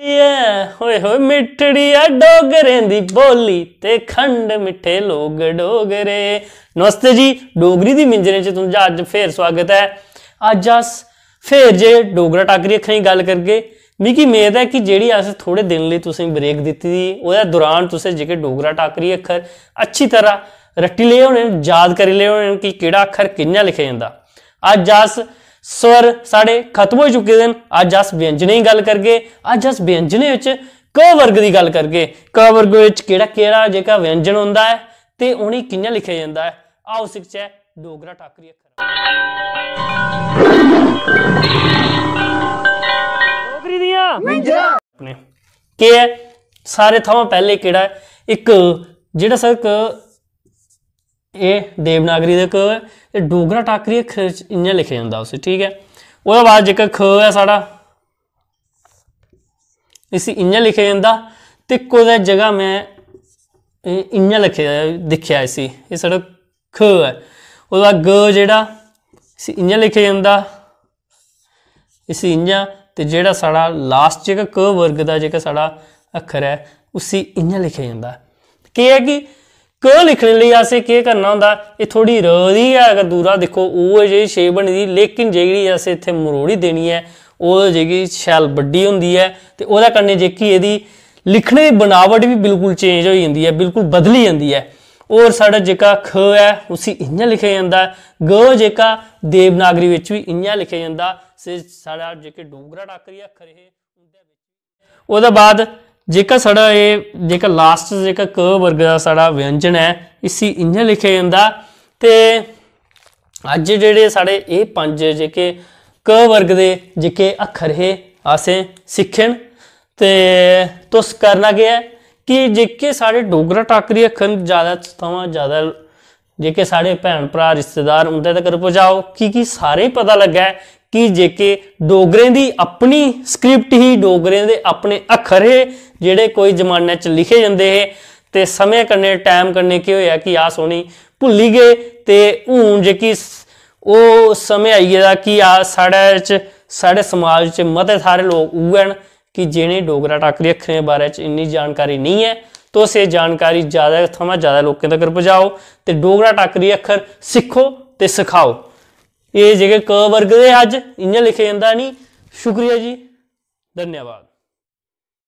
ਏ ਹੋਏ ਹੋਏ ਮਿੱਠੜੀ ਆ ਡੋਗਰੇ ਦੀ ਬੋਲੀ ਤੇ ਖੰਡ ਮਿੱਠੇ ਲੋਗ ਡੋਗਰੇ ਨਮਸਤੇ ਜੀ ਡੋਗਰੀ ਦੀ ਮਿੰਜਰੇ ਚ ਤੁਹਾਨੂੰ ਅੱਜ ਫੇਰ ਸਵਾਗਤ ਹੈ ਅੱਜ ਅਸ ਫੇਰ ਜੇ ਡੋਗਰਾ ਟਾਕਰੀ ਅੱਖਾਂ ਦੀ ਗੱਲ ਕਰਗੇ ਮਿਕੀ ਮੇਦ ਹੈ ਕਿ ਜਿਹੜੀ ਅਸ ਥੋੜੇ ਦਿਨ ਲਈ ਤੁਸੀਂ ਬ੍ਰੇਕ ਦਿੱਤੀ ਸੀ ਉਹਦੇ ਦੌਰਾਨ ਤੁਸੀਂ ਜਿਹੜੇ ਡੋਗਰਾ ਟਾਕਰੀ ਅੱਖਰ ਅੱਛੀ ਤਰ੍ਹਾਂ ਰੱਟੀ ਲਏ ਹੋਣੇ ਯਾਦ ਕਰ ਲਏ ਹੋਣੇ ਕਿ ਕਿਹੜਾ ਅੱਖਰ ਕਿੰਨਾ ਲਿਖਿਆ ਜਾਂਦਾ ਅੱਜ ਅਸ ਸਵਰ ਸਾਡੇ ਖਤਮ ਹੋ ਚੁੱਕੇ ਦਿਨ ਅੱਜ ਅਸ ਵਿਅੰਜਨੇ ਦੀ ਗੱਲ ਕਰਗੇ ਅੱਜ ਅਸ ਵਿਅੰਜਨੇ ਵਿੱਚ ਕ ਵਰਗ ਦੀ ਗੱਲ ਕਰਗੇ ਕ ਵਰਗ ਵਿੱਚ ਕਿਹੜਾ ਕਿਹੜਾ ਜੇਕਾ ਵਿਅੰਜਨ ਹੁੰਦਾ ਹੈ ਤੇ ਉਹਨੇ ਕਿੰਨਾ ਲਿਖਿਆ ਜਾਂਦਾ ਹੈ ਆਓ ਸਿੱਖਿਆ ਡੋਗਰਾ ਟਾਕਰੀ ਅੱਖਰ ਡੋਗਰੀ ਦੀਆਂ ਵਿਅੰਜਨ ਆਪਣੇ ਕੀ ਹੈ ਸਾਰੇ ਥਾਵਾਂ ਪਹਿਲੇ ਕਿਹੜਾ ਇੱਕ ਜਿਹੜਾ ਸਰ ਇਹ ਦੇਵਨਾਗਰੀ ਦੇ ਕ ਤੇ ਡੋਗਰਾ ਟਾਕਰੀ ਇੰਜ ਲਿਖਿਆ ਜਾਂਦਾ ਉਸੇ ਠੀਕ ਹੈ ਉਹਦੇ ਬਾਅਦ ਜੇਕਰ ਖ ਹੈ ਸਾਡਾ ਇਸ ਇੰਜ ਲਿਖਿਆ ਜਾਂਦਾ ਤੇ ਕੋਦੇ ਜਗ੍ਹਾ ਮੈਂ ਇੰਜ ਲਿਖਿਆ ਦਿਖਿਆ ਸੀ ਇਹ ਸਾਡਾ ਖ ਹੈ ਉਹਦਾ ਗ ਜਿਹੜਾ ਇਸ ਇੰਜ ਲਿਖਿਆ ਜਾਂਦਾ ਇਸ ਇੰਜ ਤੇ ਜਿਹੜਾ ਸਾਡਾ ਲਾਸਟ ਜੇਕਰ ਕ ਵਰਗ ਦਾ ਜੇਕਰ ਸਾਡਾ ਅੱਖਰ ਹੈ ਉਸੇ ਇੰਜ ਲਿਖਿਆ ਜਾਂਦਾ ਕੀ ਹੈ ਕਿ ਕ ਲਿਖਣ ਲਈ ਆਸੇ ਕੀ ਕਰਨਾ ਹੁੰਦਾ ਇਹ ਥੋੜੀ ਰੋਦੀ ਹੈ ਅਗਰ ਦੂਰਾ ਦੇਖੋ ਉਹ ਜਿਹੀ ਛੇ ਬਣਦੀ ਲੇਕਿਨ ਜਿਹੜੀ ਅਸੀਂ ਇੱਥੇ ਮਰੋੜੀ ਦੇਣੀ ਹੈ ਉਹ ਜਿਹੜੀ ਸ਼ੈਲ ਵੱਡੀ ਹੁੰਦੀ ਹੈ ਤੇ ਉਹਦਾ ਕੰਨੇ ਜੇ ਕੀ ਇਹਦੀ ਲਿਖਣੇ ਦੀ ਬਣਾਵਟ ਵੀ ਬਿਲਕੁਲ ਚੇਂਜ ਹੋ ਜਾਂਦੀ ਹੈ ਬਿਲਕੁਲ ਬਦਲੀ ਜਾਂਦੀ ਹੈ ਔਰ ਸਾਡਾ ਜਿਹੜਾ ਖ ਹੈ ਉਸੇ ਇੰਨਾ ਲਿਖਿਆ ਜਾਂਦਾ ਗ ਜਿਹੜਾ ਦੇਵਨਾਗਰੀ ਵਿੱਚ ਵੀ ਇੰਨਾ ਲਿਖਿਆ ਜਾਂਦਾ ਸੇ ਸਾਡਾ ਜਿਹੜਾ ਡੋਂਗਰਾ ਟਾਕਰੀ ਅੱਖਰ ਇਹ ਉਹਦਾ ਬਾਅਦ ਜੇਕਰ ਸਾਡਾ ਇਹ ਜੇਕਰ ਲਾਸਟ ਜੇਕਰ ਕ ਵਰਗ ਦਾ ਸਾਡਾ ਵਿਅੰਜਨ ਹੈ ਇਸੀ ਇੰਜ ਲਿਖਿਆ ਜਾਂਦਾ ਤੇ ਅੱਜ ਜਿਹੜੇ ਸਾਡੇ ਇਹ ਪੰਜ ਜੇਕੇ ਕ ਵਰਗ ਦੇ ਜੇਕੇ ਅੱਖਰ ਹੈ ਆਸੇ ਸਿੱਖਣ ਤੇ ਤੁਸ ਕਰਨਾ ਗਿਆ ਕਿ ਜੇਕੇ ਸਾਡੇ ਡੋਗਰਾ ਟਾਕਰੀ ਅੱਖਰ ਜ਼ਿਆਦਾ ਤਵਾ ਜ਼ਿਆਦਾ ਜੇਕੇ ਸਾਡੇ ਭੈਣ ਭਰਾ ਰਿਸ਼ਤੇਦਾਰ ਉਹਨਾਂ ਤੱਕ ਪਹੁੰਚਾਓ ਕੀ ਕੀ ਸਾਰੇ ਪਤਾ ਲੱਗਾ ਕਿ ਜੇ ਕਿ ਡੋਗਰੇ ਦੀ ਆਪਣੀ ਸਕ੍ਰਿਪਟ ਹੀ ਡੋਗਰੇ ਦੇ ਆਪਣੇ ਅੱਖਰ ਹੈ ਜਿਹੜੇ ਕੋਈ ਜ਼ਮਾਨੇ 'ਚ ਲਿਖੇ ਜਾਂਦੇ ਹੈ ਤੇ ਸਮੇਂ ਕਰਨੇ ਟਾਈਮ ਕਰਨੇ ਕੀ ਹੋਇਆ ਕਿ ਆ ਸੋਣੀ ਭੁੱਲੀ ਗਏ ਤੇ ਹੁਣ ਜੇ ਕਿ ਉਹ ਸਮੇਂ ਆਈਏ ਕਿ ਆ ਸਾਡੇ 'ਚ ਸਾਡੇ ਸਮਾਜ 'ਚ ਮਤੇ ਸਾਰੇ ਲੋਕ ਉਗਣ ਕਿ ਜਿਹਨੇ ਡੋਗਰਾ ਟਾਕਰੀ ਅੱਖਰੇ ਬਾਰੇ 'ਚ ਇੰਨੀ ਜਾਣਕਾਰੀ ਨਹੀਂ ਹੈ ਤੋ ਸੇ ਜਾਣਕਾਰੀ ਜ਼ਿਆਦਾ ਥਮਾ ਜ਼ਿਆਦਾ ਲੋਕਾਂ ਤੱਕ ਪਹੁੰਚਾਓ ਤੇ ਡੋਗਰਾ ਟਾਕਰੀ ਅੱਖਰ ਸਿੱਖੋ ਤੇ ਸਿਖਾਓ ਇਹ ਜਿਹੜੇ ਕ ਵਰਗ ਦੇ ਅੱਜ ਇੰਨੇ ਲਿਖੇ ਜਾਂਦਾ ਨਹੀਂ ਸ਼ੁਕਰੀਆ ਜੀ ਧੰਨਵਾਦ